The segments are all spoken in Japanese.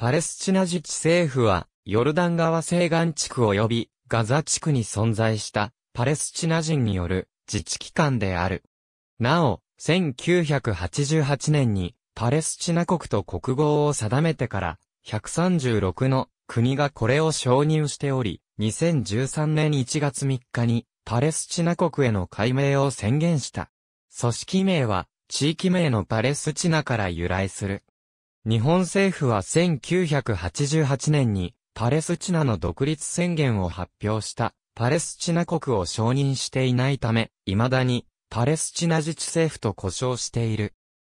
パレスチナ自治政府は、ヨルダン川西岸地区及びガザ地区に存在したパレスチナ人による自治機関である。なお、1988年にパレスチナ国と国号を定めてから136の国がこれを承認しており、2013年1月3日にパレスチナ国への解明を宣言した。組織名は地域名のパレスチナから由来する。日本政府は1988年にパレスチナの独立宣言を発表したパレスチナ国を承認していないため、未だにパレスチナ自治政府と呼称している。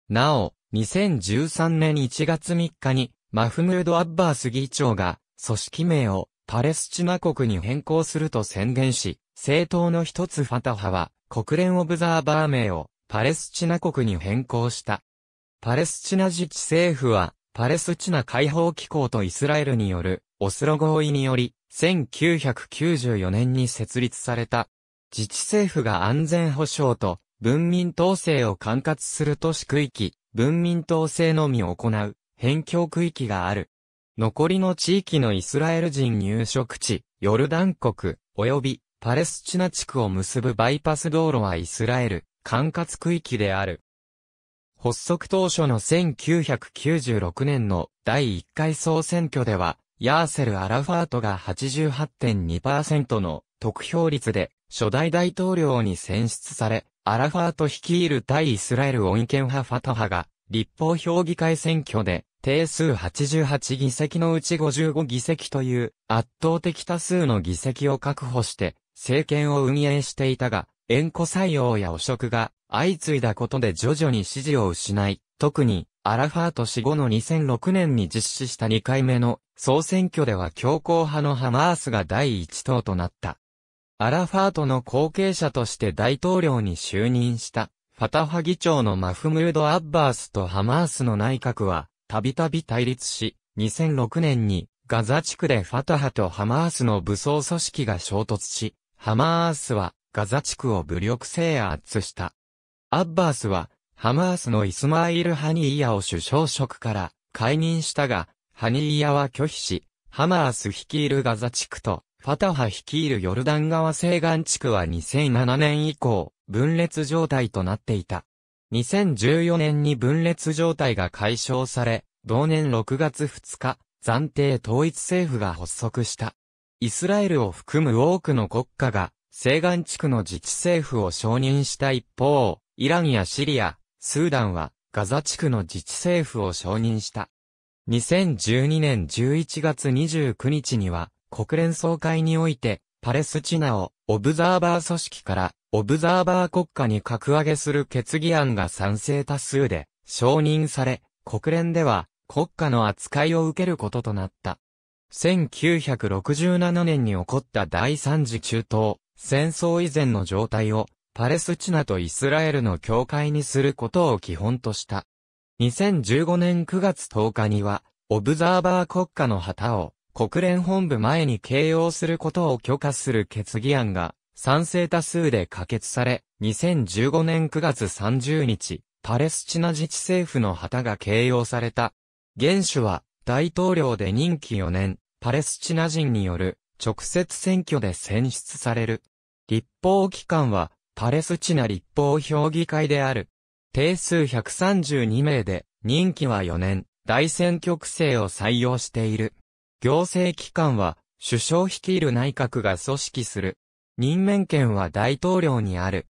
なお、2013年1月3日にマフムード・アッバース議長が組織名をパレスチナ国に変更すると宣言し、政党の一つファタハは国連オブザーバー名をパレスチナ国に変更した。パレスチナ自治政府は、パレスチナ解放機構とイスラエルによる、オスロ合意により、1994年に設立された。自治政府が安全保障と文民統制を管轄する都市区域、文民統制のみ行う、辺境区域がある。残りの地域のイスラエル人入植地、ヨルダン国、及びパレスチナ地区を結ぶバイパス道路はイスラエル、管轄区域である。発足当初の1996年の第1回総選挙では、ヤーセル・アラファートが88.2%の得票率で初代大統領に選出され、アラファート率いる対イスラエル恩恵派ファトハが立法評議会選挙で定数88議席のうち55議席という圧倒的多数の議席を確保して政権を運営していたが、縁故採用や汚職が相次いだことで徐々に支持を失い、特に、アラファート死後の2006年に実施した2回目の総選挙では強硬派のハマースが第1党となった。アラファートの後継者として大統領に就任した、ファタハ議長のマフムード・アッバースとハマースの内閣は、たびたび対立し、2006年に、ガザ地区でファタハとハマースの武装組織が衝突し、ハマースは、ガザ地区を武力制圧した。アッバースは、ハマースのイスマイル・ハニーヤを首相職から解任したが、ハニーヤは拒否し、ハマース率いるガザ地区と、ファタハ率いるヨルダン川西岸地区は2007年以降、分裂状態となっていた。2014年に分裂状態が解消され、同年6月2日、暫定統一政府が発足した。イスラエルを含む多くの国家が、西岸地区の自治政府を承認した一方、イランやシリア、スーダンはガザ地区の自治政府を承認した。2012年11月29日には国連総会においてパレスチナをオブザーバー組織からオブザーバー国家に格上げする決議案が賛成多数で承認され国連では国家の扱いを受けることとなった。1967年に起こった第三次中東戦争以前の状態をパレスチナとイスラエルの境界にすることを基本とした。2015年9月10日には、オブザーバー国家の旗を国連本部前に掲揚することを許可する決議案が賛成多数で可決され、2015年9月30日、パレスチナ自治政府の旗が掲揚された。原首は大統領で任期4年、パレスチナ人による直接選挙で選出される。立法機関はパレスチナ立法評議会である。定数132名で、任期は4年、大選挙区制を採用している。行政機関は、首相率いる内閣が組織する。任免権は大統領にある。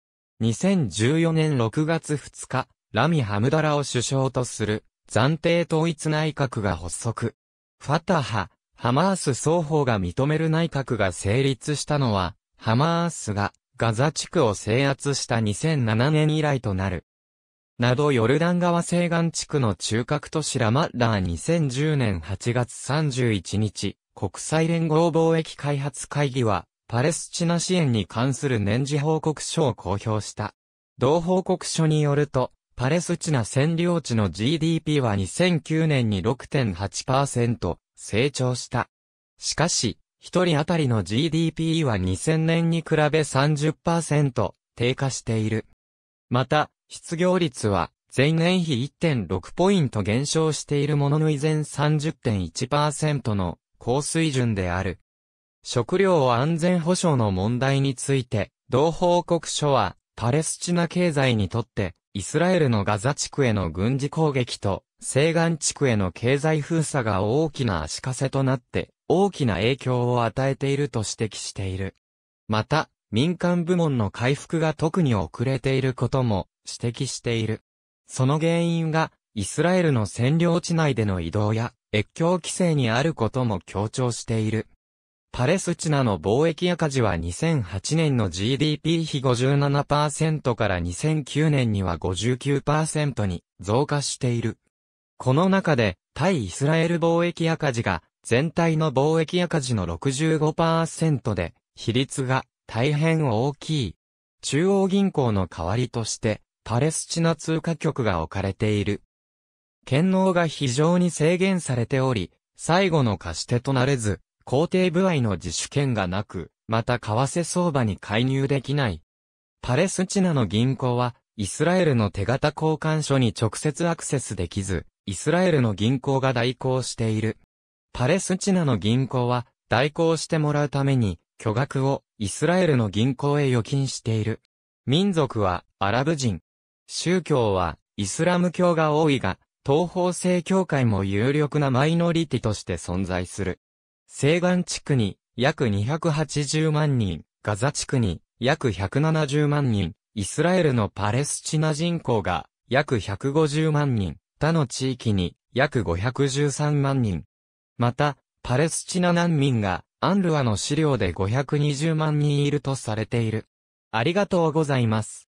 2014年6月2日、ラミ・ハムダラを首相とする暫定統一内閣が発足。ファタハ、ハマース双方が認める内閣が成立したのは、ハマースがガザ地区を制圧した2007年以来となる。などヨルダン川西岸地区の中核都市ラマッラー2010年8月31日、国際連合貿易開発会議は、パレスチナ支援に関する年次報告書を公表した。同報告書によると、パレスチナ占領地の GDP は2009年に6.8%成長した。しかし、一人当たりの GDP は2000年に比べ30%低下している。また、失業率は前年比1.6ポイント減少しているものの依然30.1%の高水準である。食料安全保障の問題について、同報告書は、パレスチナ経済にとって、イスラエルのガザ地区への軍事攻撃と、西岸地区への経済封鎖が大きな足かせとなって大きな影響を与えていると指摘している。また、民間部門の回復が特に遅れていることも指摘している。その原因が、イスラエルの占領地内での移動や越境規制にあることも強調している。パレスチナの貿易赤字は2008年の GDP 比57%から2009年には59%に増加している。この中で対イスラエル貿易赤字が全体の貿易赤字の65%で、比率が大変大きい。中央銀行の代わりとして、パレスチナ通貨局が置かれている。権能が非常に制限されており、最後の貸し手となれず、皇帝部合の自主権がなく、また為替相場に介入できない。パレスチナの銀行は、イスラエルの手形交換所に直接アクセスできず、イスラエルの銀行が代行している。パレスチナの銀行は、代行してもらうために、巨額をイスラエルの銀行へ預金している。民族はアラブ人。宗教はイスラム教が多いが、東方正教会も有力なマイノリティとして存在する。西岸地区に約280万人、ガザ地区に約170万人、イスラエルのパレスチナ人口が約150万人、他の地域に約513万人、また、パレスチナ難民が、アンルアの資料で520万人いるとされている。ありがとうございます。